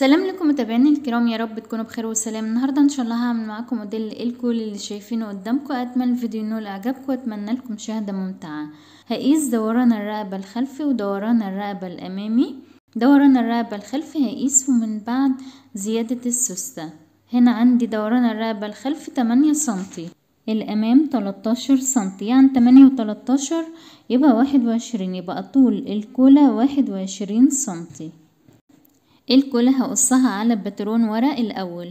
سلام لكم متابعيني الكرام يا رب تكونوا بخير وسلام النهارده ان شاء الله هعمل معاكم موديل الكول اللي شايفينه قدامكم اتمنى الفيديو ينول اعجابكم واتمنى لكم مشاهده ممتعه هقيس دوران الرقبه الخلفي ودوران الرقبه الامامي دوران الرقبه الخلفي هقيسه من بعد زياده السوسته هنا عندي دوران الرقبه الخلفي 8 سنتي الامام 13 سنتي يعني 8 و13 يبقى 21 يبقى طول الكولا 21 سنتي الكل هقصها على الباترون ورق الأول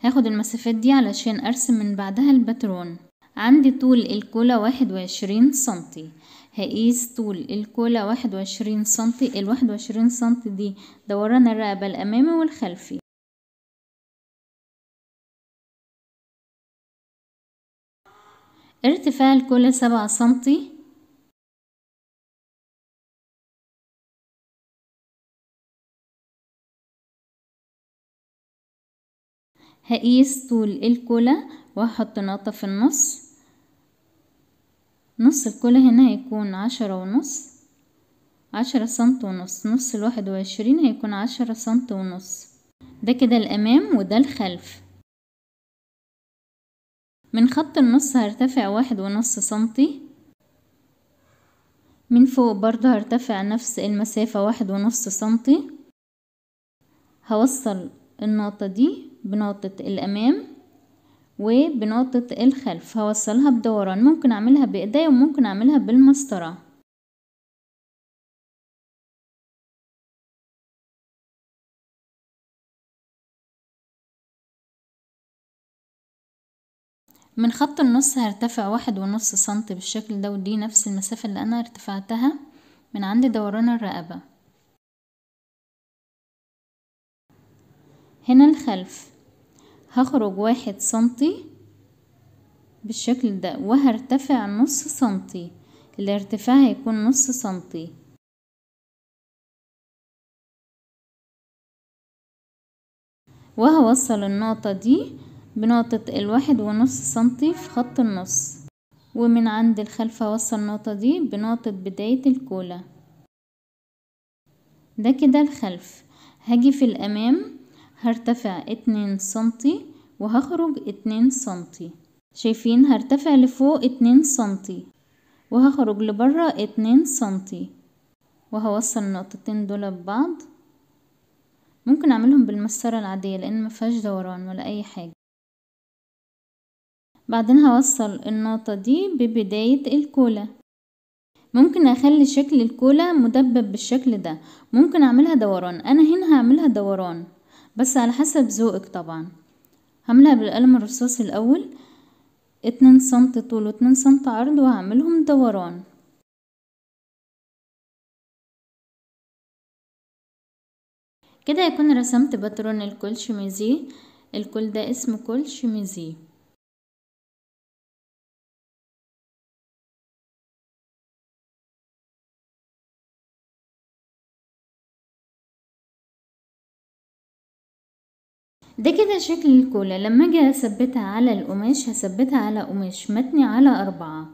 هاخد المسافات دي علشان أرسم من بعدها الباترون عندي طول الكولا واحد وعشرين سنتي هقيس طول الكولا واحد وعشرين سنتي الواحد وعشرين سنتي دي دوران الرقبة الأمامي والخلفي ارتفاع الكولا سبعة سنتي هقيس طول الكولا وهحط نقطة في النص نص الكولا هنا هيكون عشرة ونص عشرة سنت ونص نص الواحد وعشرين هيكون عشرة سنت ونص ده كده الأمام وده الخلف من خط النص هرتفع واحد ونص سنتي من فوق برضه هرتفع نفس المسافة واحد ونص سنتي هوصل النقطة دي بنقطة الأمام وبنقطة الخلف هوصلها بدوران ممكن أعملها بإيديا وممكن أعملها بالمسطرة من خط النص هرتفع واحد ونص سنتي بالشكل ده ودي نفس المسافة اللي أنا ارتفعتها من عند دوران الرقبة هنا الخلف هخرج واحد سنتي بالشكل ده وهرتفع نص سنتي الارتفاع هيكون نص سنتي وهوصل النقطة دي بنقطة الواحد ونص سنتي في خط النص ومن عند الخلف هوصل النقطة دي بنقطة بداية الكولا ده كده الخلف هاجي في الأمام هرتفع اتنين سنتي وهخرج اتنين سنتي شايفين هرتفع لفوق اتنين سنتي وهخرج لبرة اتنين سنتي وهوصل النقطتين دول ببعض ممكن اعملهم بالمسطرة العادية لان مفيهاش دوران ولا اي حاجة بعدين هوصل النقطة دي ببداية الكولا ممكن اخلي شكل الكولا مدبب بالشكل ده ممكن اعملها دوران انا هنا هعملها دوران بس على حسب ذوقك طبعا هملأ بالقلم الرصاص الاول اتنين سنت طول واتنين سنت عرض وهعملهم دوران كده يكون رسمت باترون الكل شميزيه الكل ده اسم كل شميزيه ده كده شكل الكولا لما اجي اثبتها على القماش هثبتها على قماش متني على أربعة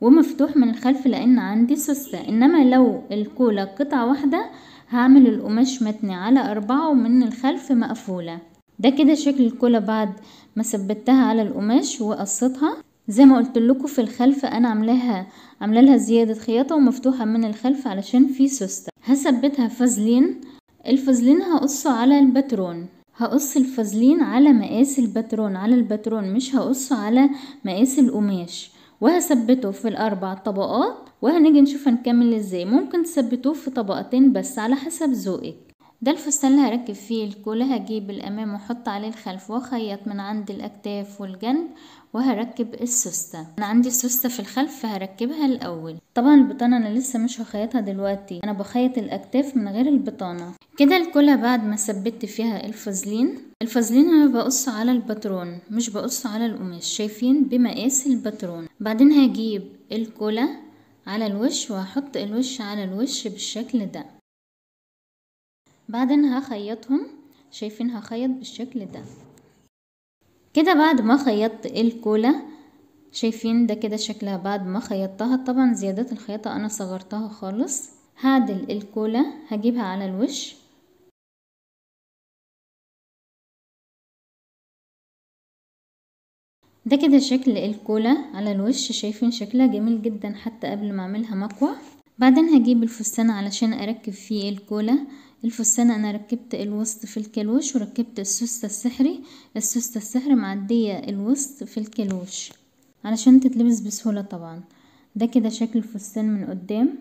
ومفتوح من الخلف لأن عندي سوستة إنما لو الكولا قطعة واحدة هعمل القماش متني على أربعة ومن الخلف مقفولة ده كده شكل الكولا بعد ما ثبتها على القماش وقصتها زي ما قلت لكم في الخلف انا عاملاها عامله لها زياده خياطه ومفتوحه من الخلف علشان في سوسته هثبتها فازلين الفازلين هقصه على الباترون هقص الفازلين على مقاس الباترون على الباترون مش هقصه على مقاس القماش وهثبته في الاربع طبقات وهنيجي نشوف هنكمل ازاي ممكن تثبتوه في طبقتين بس على حسب ذوقك ده الفستان اللي هركب فيه الكولا هجيب الامام واحط عليه الخلف واخيط من عند الاكتاف والجنب وهركب السوستة انا عندي السوستة في الخلف فهركبها الاول طبعا البطانة انا لسه مش هخيطها دلوقتي انا بخيط الاكتاف من غير البطانة كده الكولا بعد ما ثبت فيها الفازلين الفازلين انا بقص على الباترون مش بقص على القماش شايفين بمقاس الباترون بعدين هجيب الكولا على الوش وهحط الوش على الوش بالشكل ده بعدين هخيطهم شايفين هخيط بالشكل ده كده بعد ما خيطت الكولا شايفين ده كده شكلها بعد ما خيطتها طبعا زيادات الخياطة انا صغرتها خالص هعدل الكولا هجيبها على الوش ده كده شكل الكولا على الوش شايفين شكلها جميل جدا حتى قبل ما اعملها مكوى بعدين هجيب الفستان علشان اركب فيه الكولا الفستان انا ركبت الوسط في الكلوش وركبت السوستة السحري السوستة السحري معدية الوسط في الكلوش علشان تتلبس بسهولة طبعا ده كده شكل الفستان من قدام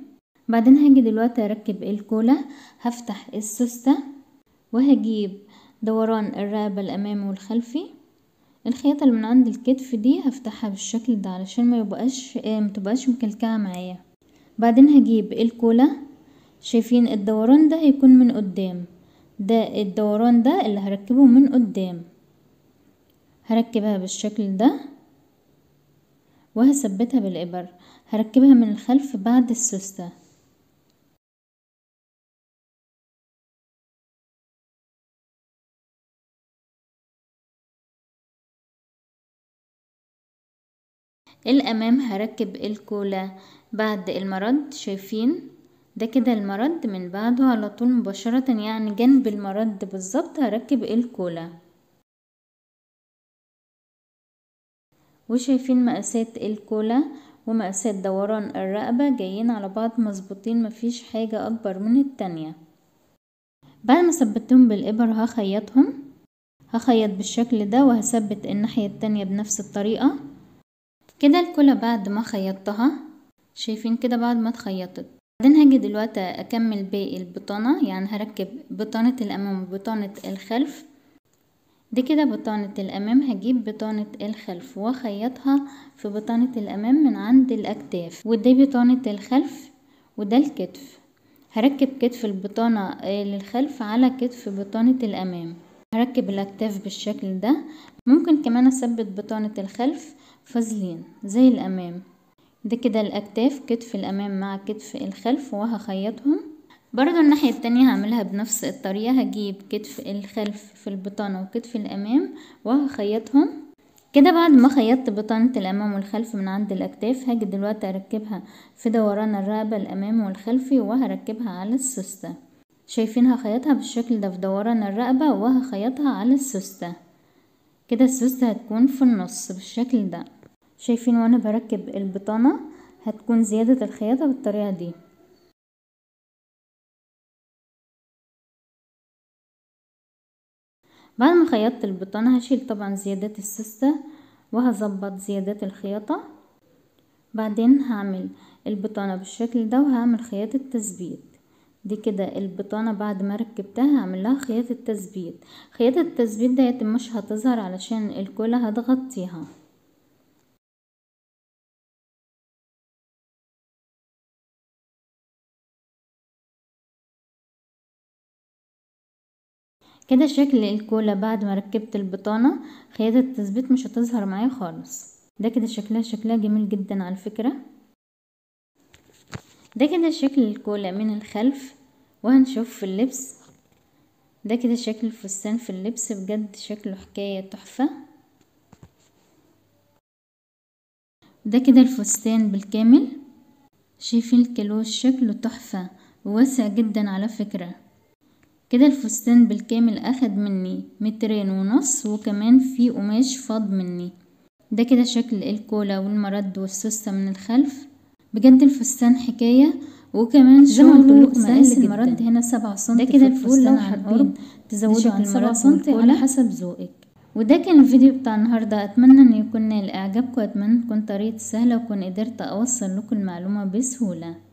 بعدين هاجي دلوقتي اركب الكولا هفتح السوستة وهجيب دوران الرقبة الامامي والخلفي الخياطة اللي من عند الكتف دي هفتحها بالشكل ده علشان ما يبقاش متبقاش مكلكعة معايا بعدين هجيب الكولا شايفين الدوران ده هيكون من قدام ده الدوران ده اللي هركبه من قدام هركبها بالشكل ده وهثبتها بالإبر هركبها من الخلف بعد السوستة الامام هركب الكولا بعد المرد شايفين ده كده المرد من بعده على طول مباشرة يعني جنب المرد بالظبط هركب الكولا وشايفين مقاسات الكولا ومقاسات دوران الرقبة جايين على بعض مظبوطين مفيش حاجة أكبر من التانية بعد ما ثبتهم بالإبر هخيطهم هخيط بالشكل ده وهثبت الناحية التانية بنفس الطريقة كده الكولا بعد ما خيطتها شايفين كده بعد ما اتخيطت بعدين هاجي دلوقتي اكمل باقي البطانه يعني هركب بطانه الامام وبطانه الخلف دي كده بطانه الامام هجيب بطانه الخلف واخيطها في بطانه الامام من عند الاكتاف ودي بطانه الخلف وده الكتف هركب كتف البطانه آه، للخلف على كتف بطانه الامام هركب الاكتاف بالشكل ده ممكن كمان اثبت بطانه الخلف فازلين زي الأمام ده كده الأكتاف كتف الأمام مع كتف الخلف وهخيطهم برضو الناحية التانية هعملها بنفس الطريقة هجيب كتف الخلف في البطانة وكتف الأمام وهخيطهم كده بعد ما خيطت بطانة الأمام والخلف من عند الأكتاف هاجي دلوقتي أركبها في دوران الرقبة الأمام والخلفي وهركبها على السوستة شايفين هخيطها بالشكل ده في دوران الرقبة وهخيطها على السوستة كده السوستة هتكون في النص بالشكل ده شايفين وانا بركب البطانة هتكون زيادة الخياطة بالطريقة دي بعد ما خيطت البطانة هشيل طبعا زيادات السوستة وهظبط زيادات الخياطة بعدين هعمل البطانة بالشكل ده وهعمل خياطة تثبيت دي كده البطانة بعد ما ركبتها هعملها خياطة تثبيت خياطة التثبيت ديت مش هتظهر علشان الكولا هتغطيها كده شكل الكولا بعد ما ركبت البطانة خياطة التثبيت مش هتظهر معايا خالص ده كده شكلها شكلها جميل جدا على فكرة ده كده شكل الكولا من الخلف وهنشوف في اللبس ده كده شكل الفستان في اللبس بجد شكله حكاية تحفة ده كده الفستان بالكامل شايفين الكلوش شكله تحفة وواسع جدا على فكرة كده الفستان بالكامل اخد مني مترين ونص وكمان في قماش فاض مني ده كده شكل الكولا والمرد والسوسة من الخلف بجد الفستان حكاية وكمان شغل طرق سهل المرد هنا سبعة سنتي ده كده الفول لو حابين تزودوا عن سبعة سنتي على حسب ذوقك وده كان الفيديو بتاع النهاردة أتمنى أن يكون نال إعجابكم أتمنى تكون طريقتي سهلة وأكون قدرت أوصل لكم المعلومة بسهولة